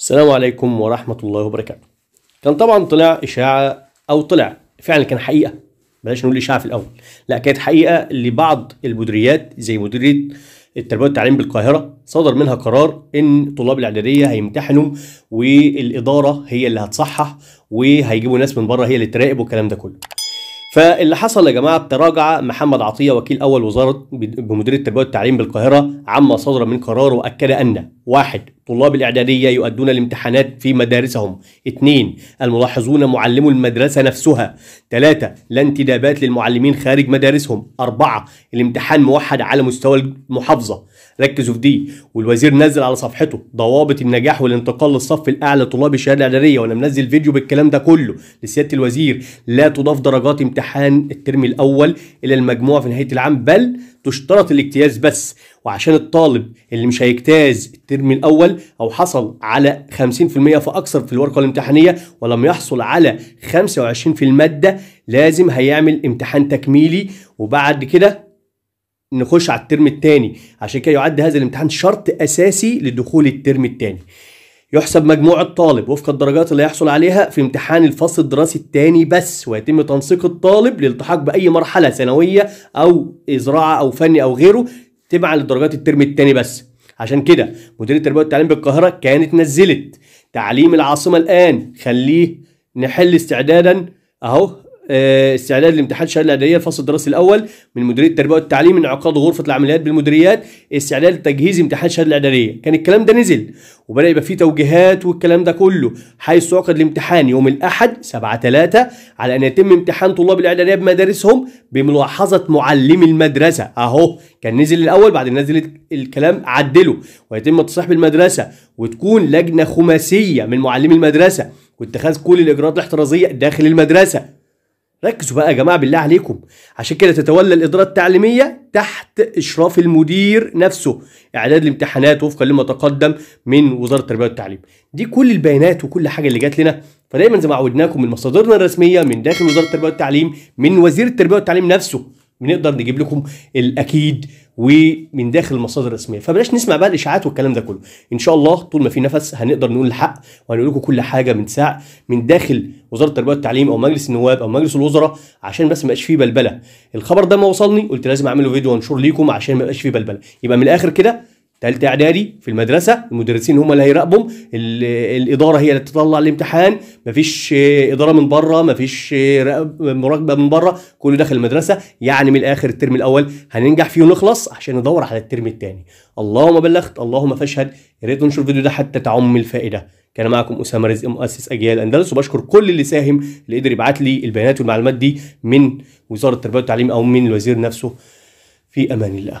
السلام عليكم ورحمة الله وبركاته كان طبعا طلع إشاعة أو طلع فعلا كان حقيقة بلاش نقول إشاعة في الأول لا كانت حقيقة لبعض المديريات زي مديرية التربية والتعليم بالقاهرة صدر منها قرار إن طلاب الإعدادية هيمتحنوا والإدارة هي اللي هتصحح وهيجيبوا ناس من بره هي اللي تراقب والكلام ده كله فاللي حصل يا جماعه تراجع محمد عطيه وكيل اول وزاره بمديريه التربيه والتعليم بالقاهره عما صدر من قرار واكد ان واحد طلاب الإعدادية يؤدون الامتحانات في مدارسهم اثنين الملاحظون معلمو المدرسة نفسها ثلاثة لا انتدابات للمعلمين خارج مدارسهم أربعة الامتحان موحد على مستوى المحافظة ركزوا في دي والوزير نزل على صفحته ضوابط النجاح والانتقال للصف الأعلى طلاب الشهادة الإعدادية وأنا منزل فيديو بالكلام ده كله لسيادة الوزير لا تضاف درجات امتحان الترم الأول إلى المجموع في نهاية العام بل تشترط الاجتياز بس وعشان الطالب اللي مش هيجتاز الترم الاول او حصل على 50% فاكثر في الورقه الامتحانيه ولم يحصل على 25 في الماده لازم هيعمل امتحان تكميلي وبعد كده نخش على الترم الثاني عشان كده يعد هذا الامتحان شرط اساسي لدخول الترم الثاني يحسب مجموع الطالب وفق الدرجات اللي هيحصل عليها في امتحان الفصل الدراسي الثاني بس ويتم تنسيق الطالب للالتحاق باي مرحله ثانويه او زراعه او فني او غيره تبع لدرجات الترم الثاني بس عشان كده مدير التربيه والتعليم بالقاهره كانت نزلت تعليم العاصمه الان خليه نحل استعدادا اهو آه، استعداد لامتحان الشهاده الاعداديه الفصل الدراسي الاول من مديريه التربيه والتعليم انعقاد غرفه العمليات بالمديريات استعداد لتجهيز امتحان الشهاده الاعداديه كان الكلام ده نزل وبدا يبقى فيه توجيهات والكلام ده كله حيث يعقد الامتحان يوم الاحد 7 3 على ان يتم امتحان طلاب الاعداديه بمدارسهم بملاحظه معلم المدرسه اهو كان نزل الاول بعد نزل الكلام عدله ويتم التصريح بالمدرسه وتكون لجنه خماسيه من معلمي المدرسه واتخاذ كل الاجراءات الاحترازيه داخل المدرسه ركزوا بقى يا جماعه بالله عليكم عشان كده تتولى الاداره التعليميه تحت اشراف المدير نفسه اعداد الامتحانات وفقا لما تقدم من وزاره التربيه والتعليم دي كل البيانات وكل حاجه اللي جات لنا فدايما زي ما عودناكم من مصادرنا الرسميه من داخل وزاره التربيه والتعليم من وزير التربيه والتعليم نفسه بنقدر نجيب لكم الاكيد ومن داخل المصادر الرسميه فبلاش نسمع بقى الاشاعات والكلام ده كله ان شاء الله طول ما في نفس هنقدر نقول الحق وهنقول لكم كل حاجه من ساعه من داخل وزاره التربيه والتعليم او مجلس النواب او مجلس الوزراء عشان بس ما يبقاش فيه بلبله الخبر ده ما وصلني قلت لازم اعمله فيديو وانشر ليكم عشان ما يبقاش فيه بلبله يبقى من الاخر كده تالتة اعدادي في المدرسه المدرسين هم اللي هيراقبهم الاداره هي اللي تطلع الامتحان مفيش اداره من بره مفيش مراقبه من بره كله داخل المدرسه يعني من الاخر الترم الاول هننجح فيه ونخلص عشان ندور على الترم الثاني اللهم بلغت اللهم فاشهد يا ريت تنشر الفيديو ده حتى تعم الفائده كان معكم اسامه رزق مؤسس اجيال اندلس وبشكر كل اللي ساهم اللي قدر يبعت لي البيانات والمعلومات دي من وزاره التربيه والتعليم او من الوزير نفسه في امان الله